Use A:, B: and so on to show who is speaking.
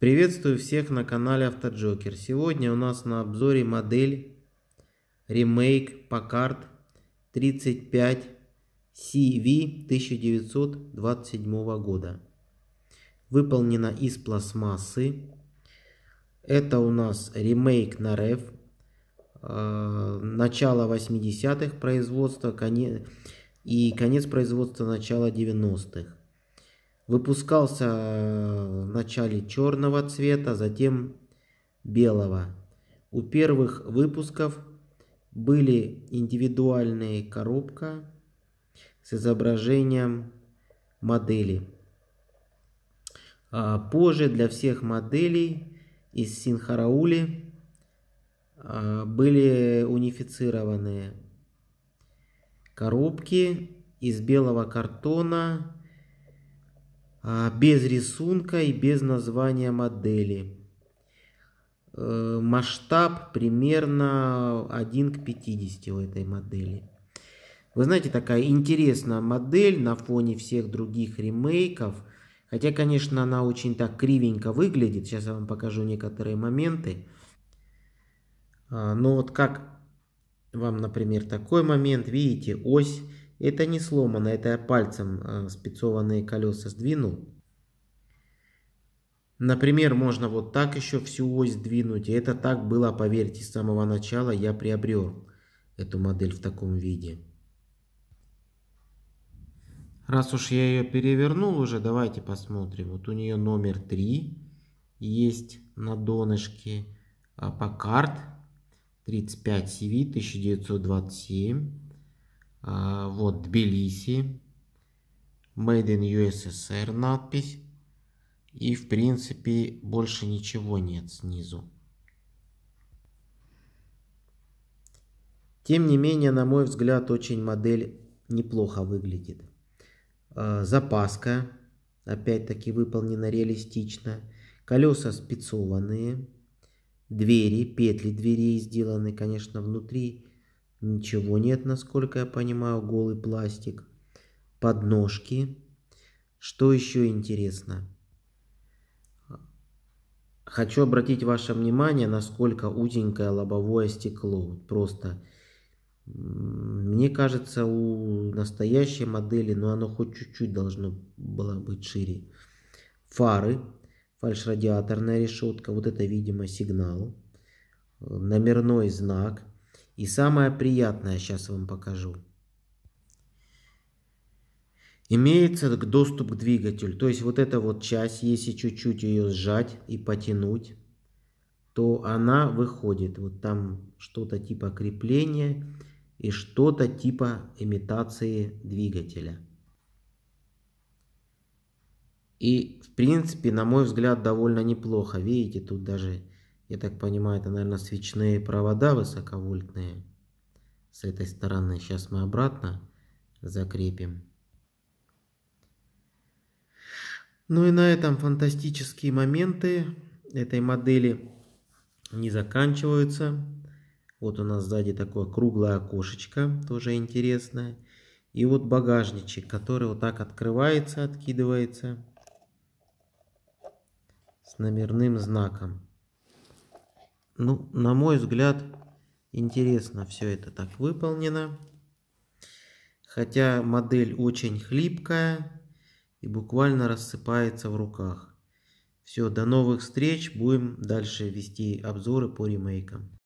A: Приветствую всех на канале Автоджокер. Сегодня у нас на обзоре модель ремейк Packard 35 CV 1927 года. Выполнена из пластмассы. Это у нас ремейк на РЭФ. А, начало 80-х производства конец, и конец производства начала 90-х. Выпускался э, в начале черного цвета, затем белого. У первых выпусков были индивидуальные коробка с изображением модели. А, позже для всех моделей из Синхараули а, были унифицированные коробки из белого картона а, без рисунка и без названия модели. Э, масштаб примерно 1 к 50 у этой модели. Вы знаете, такая интересная модель на фоне всех других ремейков. Хотя, конечно, она очень так кривенько выглядит. Сейчас я вам покажу некоторые моменты. А, но вот как вам, например, такой момент, видите, ось это не сломано, это я пальцем э, спецованные колеса сдвинул. Например, можно вот так еще всю ось сдвинуть. И это так было, поверьте, с самого начала я приобрел эту модель в таком виде. Раз уж я ее перевернул уже, давайте посмотрим. Вот у нее номер 3 есть на донышке. Паккарт 35CV 1927. А, вот Тбилиси. Made in USSR надпись. И в принципе больше ничего нет снизу. Тем не менее, на мой взгляд, очень модель неплохо выглядит. А, запаска, опять-таки, выполнена реалистично. Колеса спецованные. Двери, петли дверей сделаны, конечно, внутри Ничего нет, насколько я понимаю, голый пластик. Подножки. Что еще интересно? Хочу обратить ваше внимание, насколько узенькое лобовое стекло. Просто, мне кажется, у настоящей модели, но ну, оно хоть чуть-чуть должно было быть шире. Фары, фальшрадиаторная решетка, вот это, видимо, сигнал. Э, номерной знак – и самое приятное сейчас вам покажу. Имеется доступ к двигателю. То есть вот эта вот часть, если чуть-чуть ее сжать и потянуть, то она выходит. Вот там что-то типа крепления и что-то типа имитации двигателя. И, в принципе, на мой взгляд, довольно неплохо. Видите, тут даже я так понимаю, это, наверное, свечные провода высоковольтные. С этой стороны сейчас мы обратно закрепим. Ну и на этом фантастические моменты этой модели не заканчиваются. Вот у нас сзади такое круглое окошечко, тоже интересное. И вот багажничек, который вот так открывается, откидывается с номерным знаком. Ну, на мой взгляд, интересно все это так выполнено. Хотя модель очень хлипкая и буквально рассыпается в руках. Все, до новых встреч. Будем дальше вести обзоры по ремейкам.